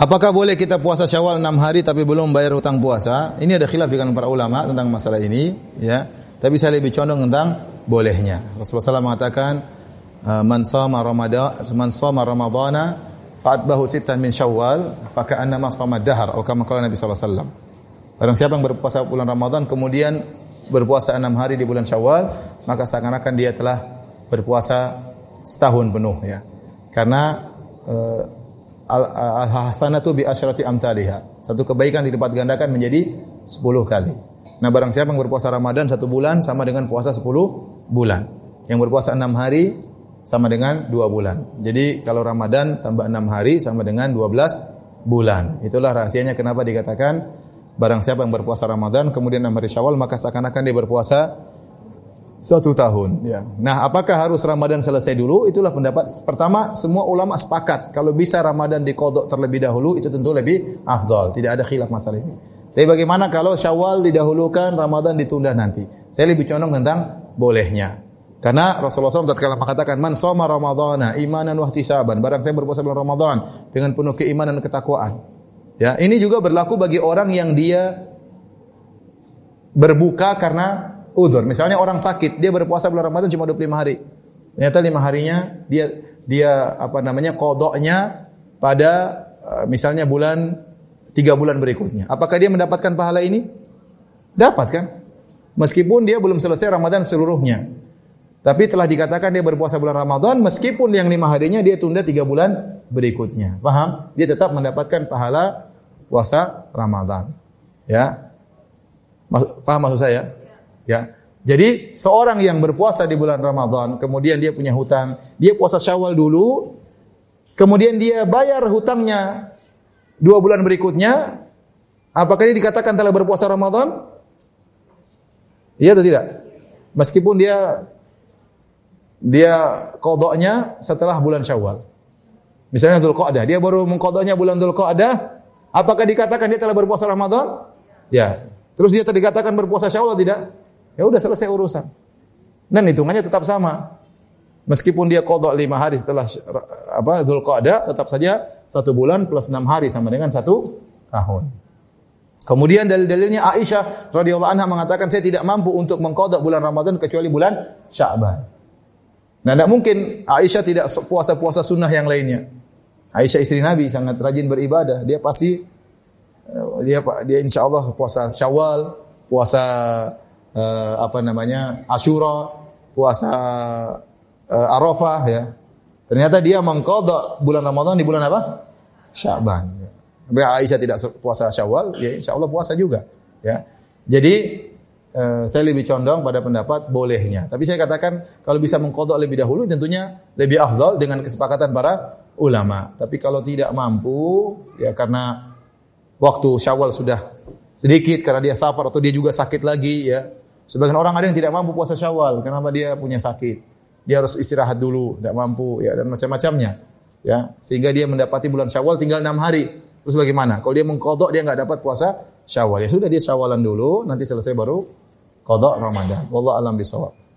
Apakah boleh kita puasa Syawal 6 hari tapi belum bayar hutang puasa? Ini ada khilaf dengan para ulama tentang masalah ini, ya. Tapi saya lebih condong tentang bolehnya. Rasulullah SAW mengatakan, eh, "Man shoma Ramadan, man shoma Ramadhana fa'atbahu sittah min Syawal, faka'annama anda dahar." Atau kama qala Nabi saw. Barang siapa yang berpuasa bulan Ramadan kemudian berpuasa enam hari di bulan Syawal, maka seakan-akan dia telah berpuasa setahun penuh ya. Karena eh, al-hasanatu bi asyrati amsalihha. Satu kebaikan dilipat gandakan menjadi 10 kali. Nah, barang siapa yang berpuasa Ramadan satu bulan sama dengan puasa 10 bulan. Yang berpuasa enam hari sama dengan dua bulan. Jadi kalau Ramadan tambah enam hari sama dengan 12 bulan. Itulah rahasianya kenapa dikatakan barang siapa yang berpuasa Ramadan kemudian enam hari Syawal maka seakan-akan dia berpuasa satu tahun. Ya. Nah, apakah harus Ramadan selesai dulu? Itulah pendapat pertama. Semua ulama sepakat kalau bisa Ramadan dikodok terlebih dahulu itu tentu lebih afdol. Tidak ada khilaf masalah ini. Tapi bagaimana kalau Syawal didahulukan, Ramadan ditunda nanti? Saya lebih condong tentang bolehnya. Karena Rasulullah SAW tatkala mengatakan man soma Ramadhana imanan wahtisaban, barang saya berpuasa bulan Ramadan dengan penuh keimanan dan ketakwaan. Ya, ini juga berlaku bagi orang yang dia berbuka karena udur. Misalnya orang sakit, dia berpuasa bulan Ramadan cuma 25 hari. Ternyata 5 harinya dia dia apa namanya kodoknya pada eh, misalnya bulan tiga bulan berikutnya. Apakah dia mendapatkan pahala ini? Dapat kan? Meskipun dia belum selesai Ramadan seluruhnya. Tapi telah dikatakan dia berpuasa bulan Ramadan meskipun yang lima harinya dia tunda tiga bulan berikutnya. Paham? Dia tetap mendapatkan pahala puasa Ramadan. Ya. Paham maksud saya? Ya. Jadi seorang yang berpuasa di bulan Ramadan, kemudian dia punya hutang, dia puasa Syawal dulu, kemudian dia bayar hutangnya dua bulan berikutnya, apakah ini dikatakan telah berpuasa Ramadan? Iya atau tidak? Meskipun dia dia kodoknya setelah bulan Syawal. Misalnya Dhul Qa'dah, dia baru mengkodoknya bulan Dhul Qa'dah, apakah dikatakan dia telah berpuasa Ramadan? Ya. Terus dia dikatakan berpuasa Syawal atau tidak? Ya udah selesai urusan. Dan hitungannya tetap sama. Meskipun dia kodok lima hari setelah apa ada tetap saja satu bulan plus enam hari sama dengan satu tahun. Kemudian dalil-dalilnya Aisyah radhiyallahu anha mengatakan saya tidak mampu untuk mengkodok bulan Ramadan kecuali bulan Sya'ban. Nah, tidak mungkin Aisyah tidak puasa-puasa sunnah yang lainnya. Aisyah istri Nabi sangat rajin beribadah. Dia pasti eh, dia dia insya Allah puasa Syawal, puasa uh, apa namanya Ashura, puasa uh, Arafah ya. Ternyata dia mengkodok bulan Ramadan di bulan apa? Syaban. Tapi Aisyah tidak puasa Syawal, ya insya Allah puasa juga. Ya. Jadi eh, saya lebih condong pada pendapat bolehnya. Tapi saya katakan kalau bisa mengkodok lebih dahulu tentunya lebih afdol dengan kesepakatan para ulama. Tapi kalau tidak mampu, ya karena waktu Syawal sudah sedikit karena dia safar atau dia juga sakit lagi ya Sebagian orang ada yang tidak mampu puasa Syawal kenapa dia punya sakit. Dia harus istirahat dulu, tidak mampu ya dan macam-macamnya. Ya, sehingga dia mendapati bulan Syawal tinggal enam hari. Terus bagaimana? Kalau dia mengkodok dia nggak dapat puasa Syawal. Ya sudah dia Syawalan dulu, nanti selesai baru kodok Ramadan. Wallah alam bisawab.